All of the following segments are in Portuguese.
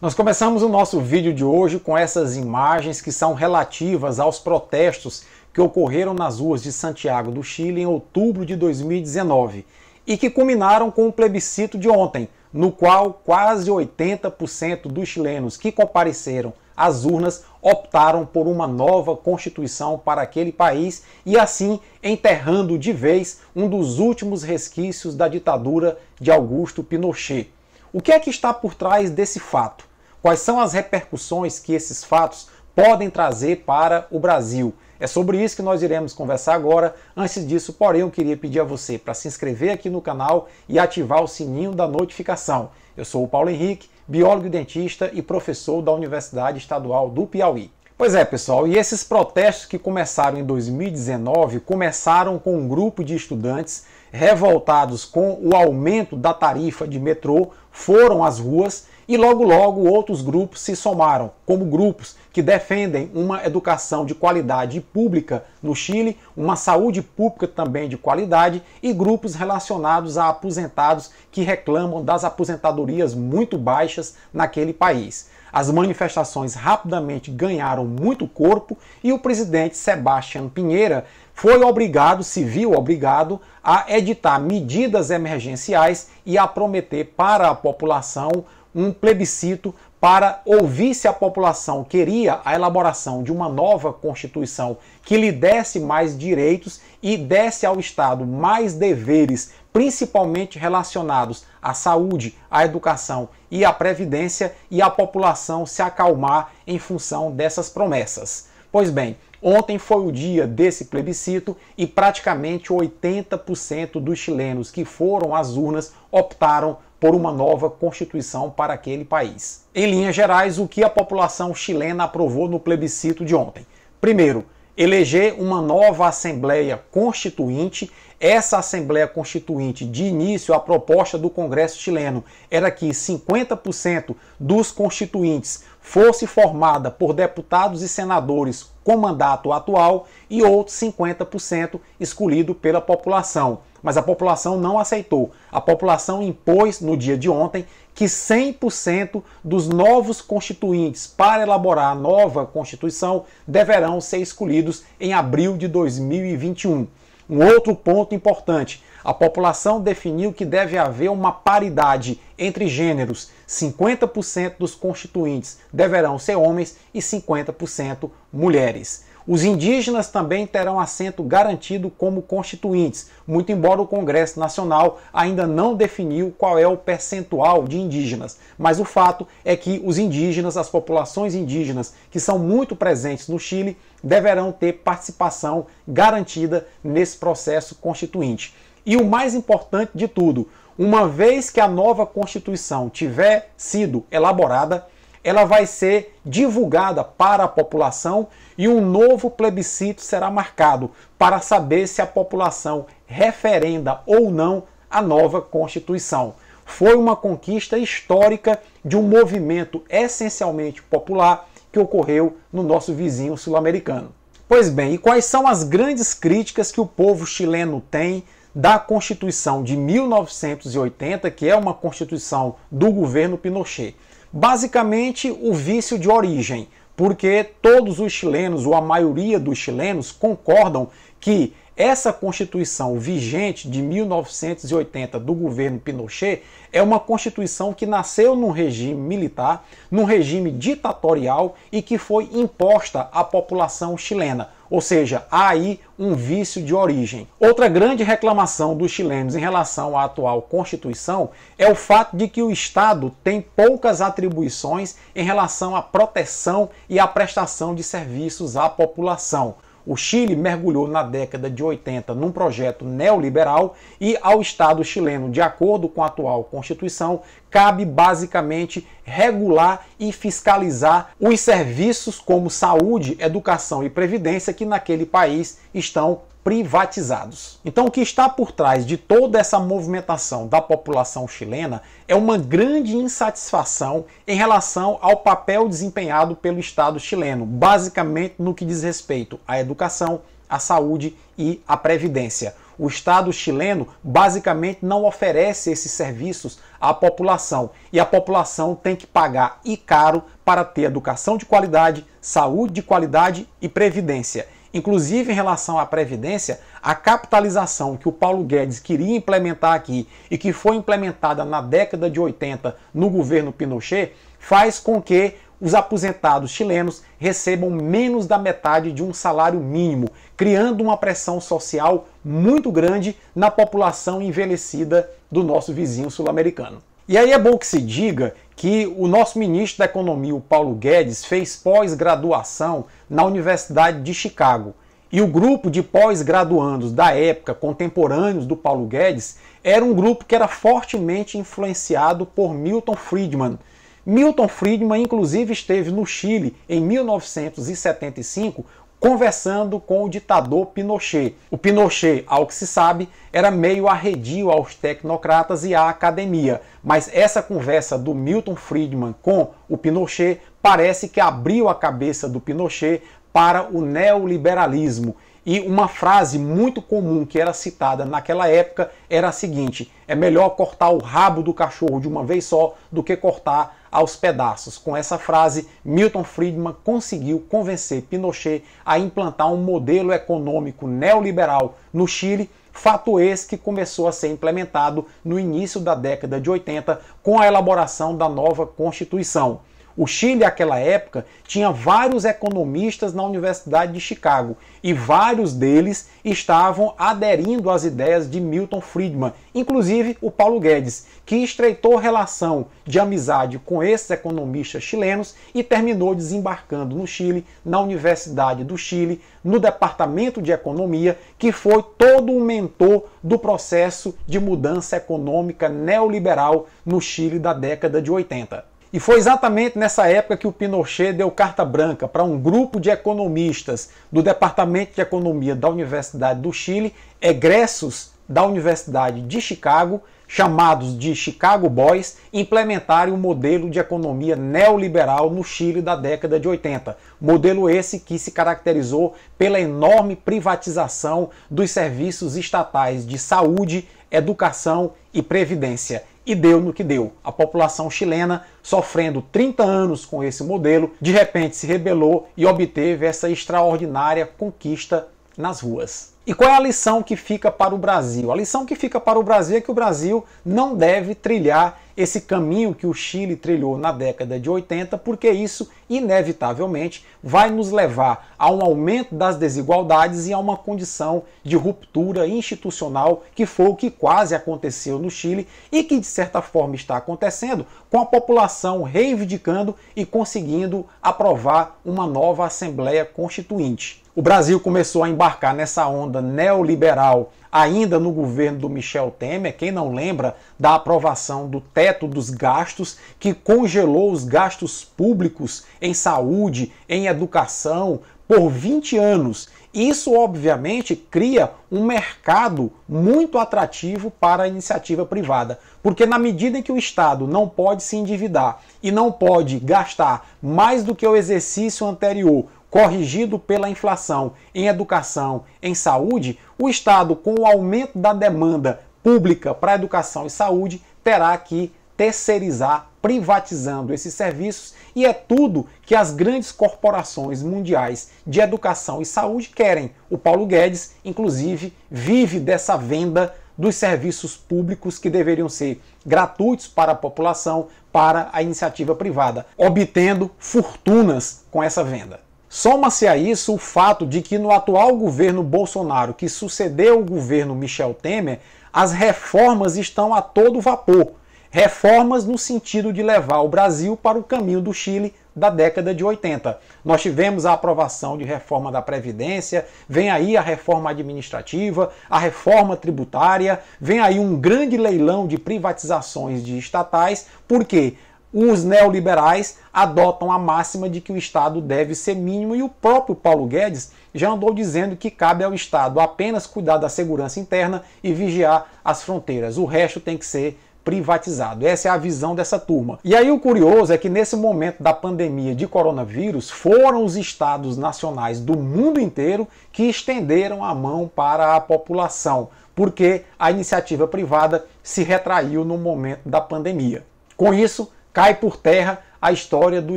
Nós começamos o nosso vídeo de hoje com essas imagens que são relativas aos protestos que ocorreram nas ruas de Santiago do Chile em outubro de 2019 e que culminaram com o plebiscito de ontem, no qual quase 80% dos chilenos que compareceram às urnas optaram por uma nova constituição para aquele país e assim enterrando de vez um dos últimos resquícios da ditadura de Augusto Pinochet. O que é que está por trás desse fato? Quais são as repercussões que esses fatos podem trazer para o Brasil? É sobre isso que nós iremos conversar agora. Antes disso, porém, eu queria pedir a você para se inscrever aqui no canal e ativar o sininho da notificação. Eu sou o Paulo Henrique, biólogo e dentista e professor da Universidade Estadual do Piauí. Pois é, pessoal, e esses protestos que começaram em 2019 começaram com um grupo de estudantes revoltados com o aumento da tarifa de metrô foram às ruas e logo logo outros grupos se somaram, como grupos que defendem uma educação de qualidade pública no Chile, uma saúde pública também de qualidade e grupos relacionados a aposentados que reclamam das aposentadorias muito baixas naquele país. As manifestações rapidamente ganharam muito corpo e o presidente Sebastião Pinheira foi obrigado, se viu obrigado, a editar medidas emergenciais e a prometer para a população um plebiscito para ouvir se a população queria a elaboração de uma nova Constituição que lhe desse mais direitos e desse ao Estado mais deveres principalmente relacionados à saúde, à educação e à previdência, e a população se acalmar em função dessas promessas. Pois bem, ontem foi o dia desse plebiscito e praticamente 80% dos chilenos que foram às urnas optaram por uma nova constituição para aquele país. Em linhas gerais, o que a população chilena aprovou no plebiscito de ontem? Primeiro, eleger uma nova Assembleia Constituinte. Essa Assembleia Constituinte, de início, a proposta do Congresso chileno era que 50% dos constituintes fosse formada por deputados e senadores com mandato atual e outros 50% escolhido pela população mas a população não aceitou. A população impôs no dia de ontem que 100% dos novos constituintes para elaborar a nova Constituição deverão ser escolhidos em abril de 2021. Um outro ponto importante a população definiu que deve haver uma paridade entre gêneros. 50% dos constituintes deverão ser homens e 50% mulheres. Os indígenas também terão assento garantido como constituintes, muito embora o Congresso Nacional ainda não definiu qual é o percentual de indígenas. Mas o fato é que os indígenas, as populações indígenas que são muito presentes no Chile, deverão ter participação garantida nesse processo constituinte. E o mais importante de tudo, uma vez que a nova Constituição tiver sido elaborada, ela vai ser divulgada para a população e um novo plebiscito será marcado para saber se a população referenda ou não a nova Constituição. Foi uma conquista histórica de um movimento essencialmente popular que ocorreu no nosso vizinho sul-americano. Pois bem, e quais são as grandes críticas que o povo chileno tem da Constituição de 1980, que é uma Constituição do governo Pinochet. Basicamente, o vício de origem, porque todos os chilenos, ou a maioria dos chilenos, concordam que essa Constituição vigente de 1980 do governo Pinochet é uma Constituição que nasceu num regime militar, num regime ditatorial e que foi imposta à população chilena ou seja, há aí um vício de origem. Outra grande reclamação dos chilenos em relação à atual Constituição é o fato de que o Estado tem poucas atribuições em relação à proteção e à prestação de serviços à população. O Chile mergulhou na década de 80 num projeto neoliberal e ao Estado chileno, de acordo com a atual Constituição, cabe basicamente regular e fiscalizar os serviços como saúde, educação e previdência que naquele país estão privatizados. Então, o que está por trás de toda essa movimentação da população chilena é uma grande insatisfação em relação ao papel desempenhado pelo Estado chileno, basicamente no que diz respeito à educação, à saúde e à previdência. O Estado chileno basicamente não oferece esses serviços à população e a população tem que pagar e caro para ter educação de qualidade, saúde de qualidade e previdência. Inclusive, em relação à Previdência, a capitalização que o Paulo Guedes queria implementar aqui e que foi implementada na década de 80 no governo Pinochet faz com que os aposentados chilenos recebam menos da metade de um salário mínimo, criando uma pressão social muito grande na população envelhecida do nosso vizinho sul-americano. E aí é bom que se diga que o nosso ministro da Economia, o Paulo Guedes, fez pós-graduação na Universidade de Chicago. E o grupo de pós-graduandos da época, contemporâneos do Paulo Guedes, era um grupo que era fortemente influenciado por Milton Friedman. Milton Friedman, inclusive, esteve no Chile em 1975, conversando com o ditador Pinochet. O Pinochet, ao que se sabe, era meio arredio aos tecnocratas e à academia, mas essa conversa do Milton Friedman com o Pinochet parece que abriu a cabeça do Pinochet para o neoliberalismo. E uma frase muito comum que era citada naquela época era a seguinte: é melhor cortar o rabo do cachorro de uma vez só do que cortar aos pedaços. Com essa frase, Milton Friedman conseguiu convencer Pinochet a implantar um modelo econômico neoliberal no Chile, fato esse que começou a ser implementado no início da década de 80 com a elaboração da nova Constituição. O Chile, naquela época, tinha vários economistas na Universidade de Chicago e vários deles estavam aderindo às ideias de Milton Friedman, inclusive o Paulo Guedes, que estreitou relação de amizade com esses economistas chilenos e terminou desembarcando no Chile, na Universidade do Chile, no Departamento de Economia, que foi todo o mentor do processo de mudança econômica neoliberal no Chile da década de 80. E foi exatamente nessa época que o Pinochet deu carta branca para um grupo de economistas do Departamento de Economia da Universidade do Chile, egressos da Universidade de Chicago, chamados de Chicago Boys, implementarem o um modelo de economia neoliberal no Chile da década de 80. Modelo esse que se caracterizou pela enorme privatização dos serviços estatais de saúde, educação e previdência e deu no que deu. A população chilena, sofrendo 30 anos com esse modelo, de repente se rebelou e obteve essa extraordinária conquista nas ruas. E qual é a lição que fica para o Brasil? A lição que fica para o Brasil é que o Brasil não deve trilhar esse caminho que o Chile trilhou na década de 80, porque isso, inevitavelmente, vai nos levar a um aumento das desigualdades e a uma condição de ruptura institucional, que foi o que quase aconteceu no Chile e que, de certa forma, está acontecendo com a população reivindicando e conseguindo aprovar uma nova Assembleia Constituinte. O Brasil começou a embarcar nessa onda neoliberal ainda no governo do Michel Temer, quem não lembra da aprovação do teto dos gastos, que congelou os gastos públicos em saúde, em educação, por 20 anos. Isso, obviamente, cria um mercado muito atrativo para a iniciativa privada, porque na medida em que o Estado não pode se endividar e não pode gastar mais do que o exercício anterior corrigido pela inflação em educação, em saúde, o Estado, com o aumento da demanda pública para educação e saúde, terá que terceirizar, privatizando esses serviços, e é tudo que as grandes corporações mundiais de educação e saúde querem. O Paulo Guedes, inclusive, vive dessa venda dos serviços públicos que deveriam ser gratuitos para a população para a iniciativa privada, obtendo fortunas com essa venda. Soma-se a isso o fato de que no atual governo Bolsonaro, que sucedeu o governo Michel Temer, as reformas estão a todo vapor. Reformas no sentido de levar o Brasil para o caminho do Chile da década de 80. Nós tivemos a aprovação de reforma da Previdência, vem aí a reforma administrativa, a reforma tributária, vem aí um grande leilão de privatizações de estatais, porque os neoliberais adotam a máxima de que o Estado deve ser mínimo e o próprio Paulo Guedes já andou dizendo que cabe ao Estado apenas cuidar da segurança interna e vigiar as fronteiras. O resto tem que ser privatizado. Essa é a visão dessa turma. E aí o curioso é que nesse momento da pandemia de coronavírus, foram os estados nacionais do mundo inteiro que estenderam a mão para a população, porque a iniciativa privada se retraiu no momento da pandemia. Com isso, cai por terra a história do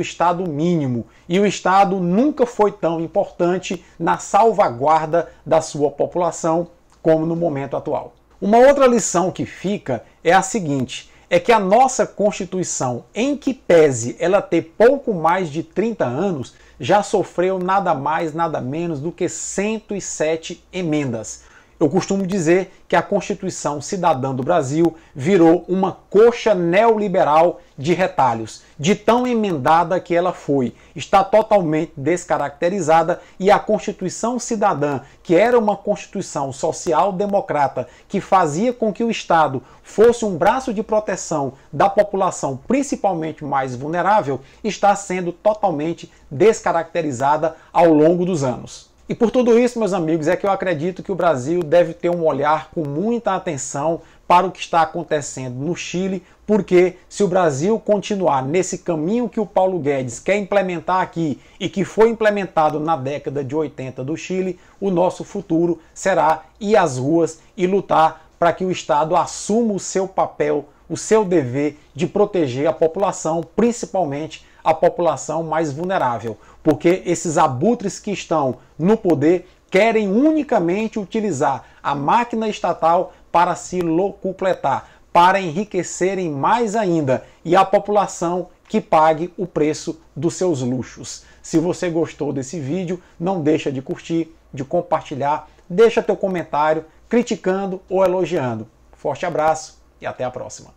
Estado mínimo. E o Estado nunca foi tão importante na salvaguarda da sua população como no momento atual. Uma outra lição que fica é a seguinte: é que a nossa Constituição, em que pese ela ter pouco mais de 30 anos, já sofreu nada mais, nada menos do que 107 emendas. Eu costumo dizer que a Constituição Cidadã do Brasil virou uma coxa neoliberal de retalhos, de tão emendada que ela foi. Está totalmente descaracterizada e a Constituição Cidadã, que era uma Constituição social-democrata, que fazia com que o Estado fosse um braço de proteção da população, principalmente mais vulnerável, está sendo totalmente descaracterizada ao longo dos anos. E por tudo isso, meus amigos, é que eu acredito que o Brasil deve ter um olhar com muita atenção para o que está acontecendo no Chile, porque se o Brasil continuar nesse caminho que o Paulo Guedes quer implementar aqui e que foi implementado na década de 80 do Chile, o nosso futuro será ir às ruas e lutar para que o Estado assuma o seu papel, o seu dever de proteger a população, principalmente a população mais vulnerável porque esses abutres que estão no poder querem unicamente utilizar a máquina estatal para se locupletar, para enriquecerem mais ainda e a população que pague o preço dos seus luxos. Se você gostou desse vídeo, não deixa de curtir, de compartilhar, deixa teu comentário criticando ou elogiando. Forte abraço e até a próxima.